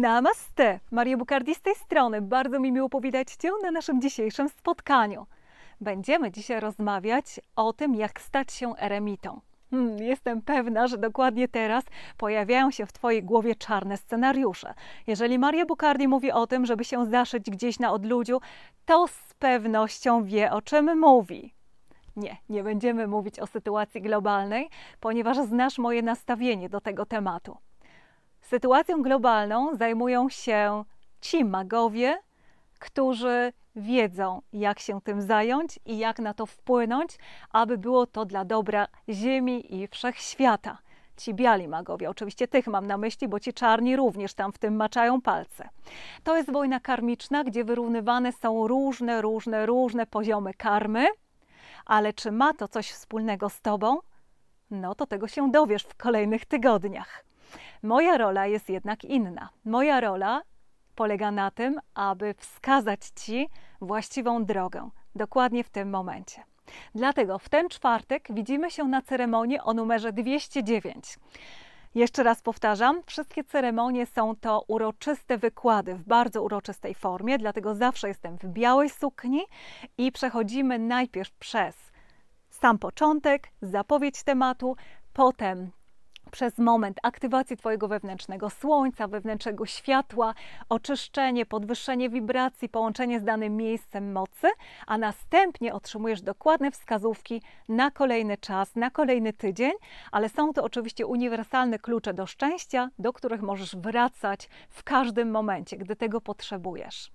Namaste! Maria Bukardi z tej strony. Bardzo mi miło powitać Cię na naszym dzisiejszym spotkaniu. Będziemy dzisiaj rozmawiać o tym, jak stać się eremitą. Hmm, jestem pewna, że dokładnie teraz pojawiają się w Twojej głowie czarne scenariusze. Jeżeli Maria Bukardi mówi o tym, żeby się zaszyć gdzieś na odludziu, to z pewnością wie, o czym mówi. Nie, nie będziemy mówić o sytuacji globalnej, ponieważ znasz moje nastawienie do tego tematu. Sytuacją globalną zajmują się ci magowie, którzy wiedzą, jak się tym zająć i jak na to wpłynąć, aby było to dla dobra Ziemi i wszechświata. Ci biali magowie, oczywiście tych mam na myśli, bo ci czarni również tam w tym maczają palce. To jest wojna karmiczna, gdzie wyrównywane są różne, różne, różne poziomy karmy. Ale czy ma to coś wspólnego z tobą? No to tego się dowiesz w kolejnych tygodniach. Moja rola jest jednak inna. Moja rola polega na tym, aby wskazać Ci właściwą drogę, dokładnie w tym momencie. Dlatego w ten czwartek widzimy się na ceremonii o numerze 209. Jeszcze raz powtarzam, wszystkie ceremonie są to uroczyste wykłady w bardzo uroczystej formie, dlatego zawsze jestem w białej sukni i przechodzimy najpierw przez sam początek, zapowiedź tematu, potem przez moment aktywacji Twojego wewnętrznego słońca, wewnętrznego światła, oczyszczenie, podwyższenie wibracji, połączenie z danym miejscem mocy, a następnie otrzymujesz dokładne wskazówki na kolejny czas, na kolejny tydzień, ale są to oczywiście uniwersalne klucze do szczęścia, do których możesz wracać w każdym momencie, gdy tego potrzebujesz.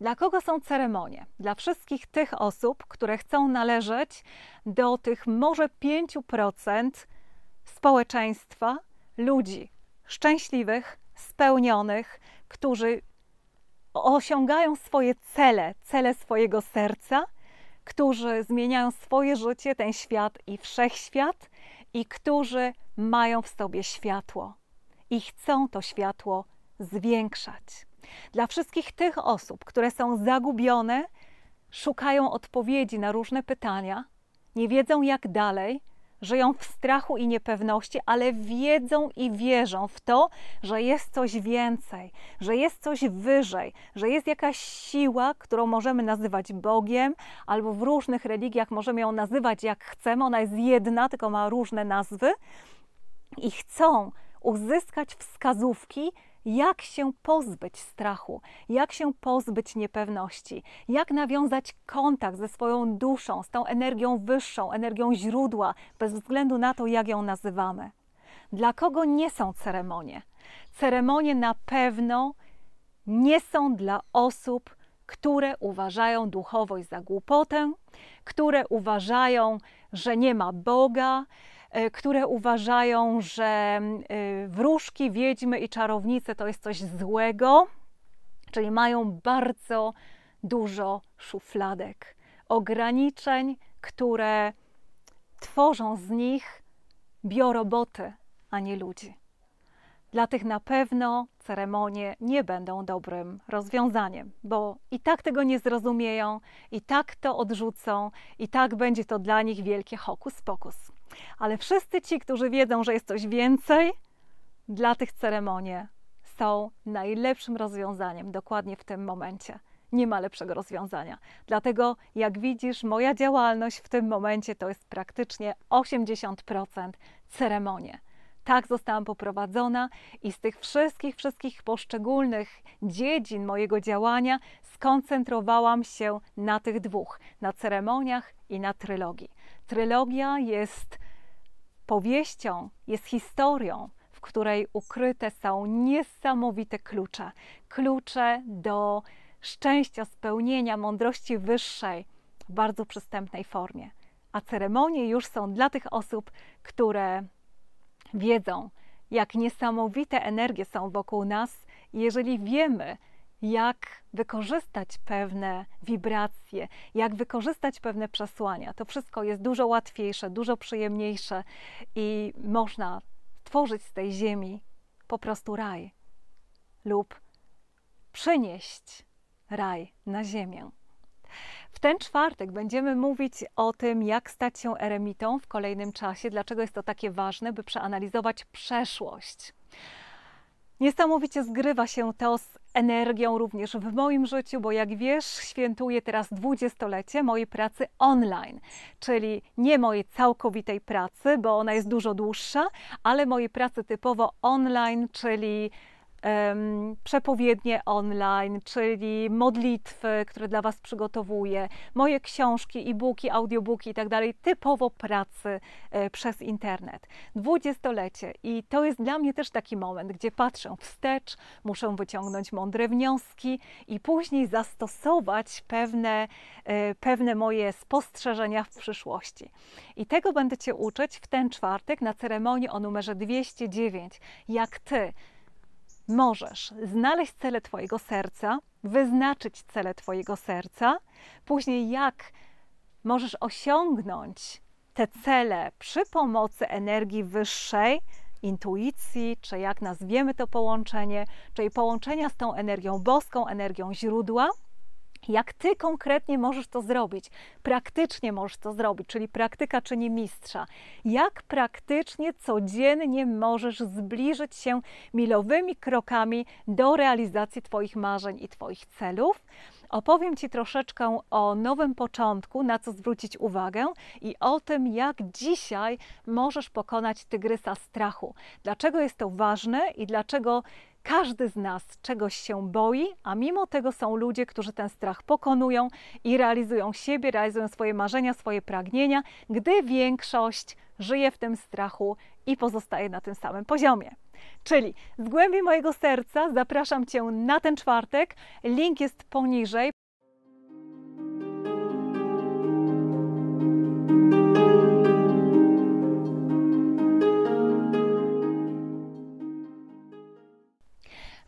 Dla kogo są ceremonie? Dla wszystkich tych osób, które chcą należeć do tych może 5% społeczeństwa, ludzi szczęśliwych, spełnionych, którzy osiągają swoje cele, cele swojego serca, którzy zmieniają swoje życie, ten świat i wszechświat, i którzy mają w sobie światło i chcą to światło zwiększać. Dla wszystkich tych osób, które są zagubione, szukają odpowiedzi na różne pytania, nie wiedzą jak dalej, żyją w strachu i niepewności, ale wiedzą i wierzą w to, że jest coś więcej, że jest coś wyżej, że jest jakaś siła, którą możemy nazywać Bogiem, albo w różnych religiach możemy ją nazywać jak chcemy. Ona jest jedna, tylko ma różne nazwy. I chcą uzyskać wskazówki, jak się pozbyć strachu, jak się pozbyć niepewności, jak nawiązać kontakt ze swoją duszą, z tą energią wyższą, energią źródła, bez względu na to, jak ją nazywamy. Dla kogo nie są ceremonie? Ceremonie na pewno nie są dla osób, które uważają duchowość za głupotę, które uważają, że nie ma Boga, E, które uważają, że e, wróżki, wiedźmy i czarownice to jest coś złego, czyli mają bardzo dużo szufladek, ograniczeń, które tworzą z nich bioroboty, a nie ludzi. Dla tych na pewno ceremonie nie będą dobrym rozwiązaniem, bo i tak tego nie zrozumieją, i tak to odrzucą, i tak będzie to dla nich wielkie hokus pokus. Ale wszyscy ci, którzy wiedzą, że jest coś więcej, dla tych ceremonie są najlepszym rozwiązaniem dokładnie w tym momencie. Nie ma lepszego rozwiązania. Dlatego, jak widzisz, moja działalność w tym momencie to jest praktycznie 80% ceremonie. Tak zostałam poprowadzona i z tych wszystkich, wszystkich poszczególnych dziedzin mojego działania skoncentrowałam się na tych dwóch, na ceremoniach i na trylogii. Trylogia jest powieścią, jest historią, w której ukryte są niesamowite klucze. Klucze do szczęścia, spełnienia mądrości wyższej w bardzo przystępnej formie. A ceremonie już są dla tych osób, które wiedzą, jak niesamowite energie są wokół nas, jeżeli wiemy, jak wykorzystać pewne wibracje, jak wykorzystać pewne przesłania. To wszystko jest dużo łatwiejsze, dużo przyjemniejsze i można tworzyć z tej ziemi po prostu raj lub przynieść raj na ziemię. W ten czwartek będziemy mówić o tym, jak stać się eremitą w kolejnym czasie, dlaczego jest to takie ważne, by przeanalizować przeszłość. Niesamowicie zgrywa się to z energią również w moim życiu, bo jak wiesz, świętuję teraz dwudziestolecie mojej pracy online, czyli nie mojej całkowitej pracy, bo ona jest dużo dłuższa, ale mojej pracy typowo online, czyli przepowiednie online, czyli modlitwy, które dla Was przygotowuję, moje książki, e-booki, audiobooki itd., tak typowo pracy e, przez internet. Dwudziestolecie i to jest dla mnie też taki moment, gdzie patrzę wstecz, muszę wyciągnąć mądre wnioski i później zastosować pewne, e, pewne moje spostrzeżenia w przyszłości. I tego będę Cię uczyć w ten czwartek na ceremonii o numerze 209. Jak Ty możesz znaleźć cele Twojego serca, wyznaczyć cele Twojego serca, później jak możesz osiągnąć te cele przy pomocy energii wyższej, intuicji, czy jak nazwiemy to połączenie, czyli połączenia z tą energią boską, energią źródła jak ty konkretnie możesz to zrobić, praktycznie możesz to zrobić, czyli praktyka czyni mistrza. Jak praktycznie, codziennie możesz zbliżyć się milowymi krokami do realizacji Twoich marzeń i Twoich celów. Opowiem Ci troszeczkę o nowym początku, na co zwrócić uwagę i o tym, jak dzisiaj możesz pokonać tygrysa strachu. Dlaczego jest to ważne i dlaczego każdy z nas czegoś się boi, a mimo tego są ludzie, którzy ten strach pokonują i realizują siebie, realizują swoje marzenia, swoje pragnienia, gdy większość żyje w tym strachu i pozostaje na tym samym poziomie. Czyli z głębi mojego serca zapraszam Cię na ten czwartek. Link jest poniżej.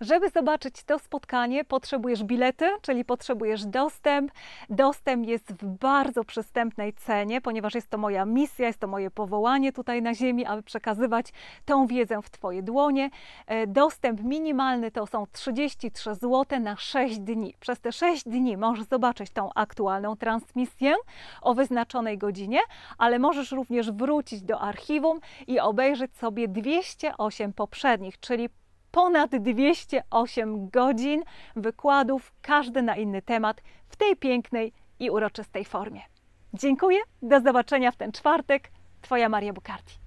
Żeby zobaczyć to spotkanie, potrzebujesz bilety, czyli potrzebujesz dostęp. Dostęp jest w bardzo przystępnej cenie, ponieważ jest to moja misja, jest to moje powołanie tutaj na Ziemi, aby przekazywać tą wiedzę w Twoje dłonie. E, dostęp minimalny to są 33 zł na 6 dni. Przez te 6 dni możesz zobaczyć tą aktualną transmisję o wyznaczonej godzinie, ale możesz również wrócić do archiwum i obejrzeć sobie 208 poprzednich, czyli ponad 208 godzin wykładów, każdy na inny temat, w tej pięknej i uroczystej formie. Dziękuję, do zobaczenia w ten czwartek. Twoja Maria Bukarti.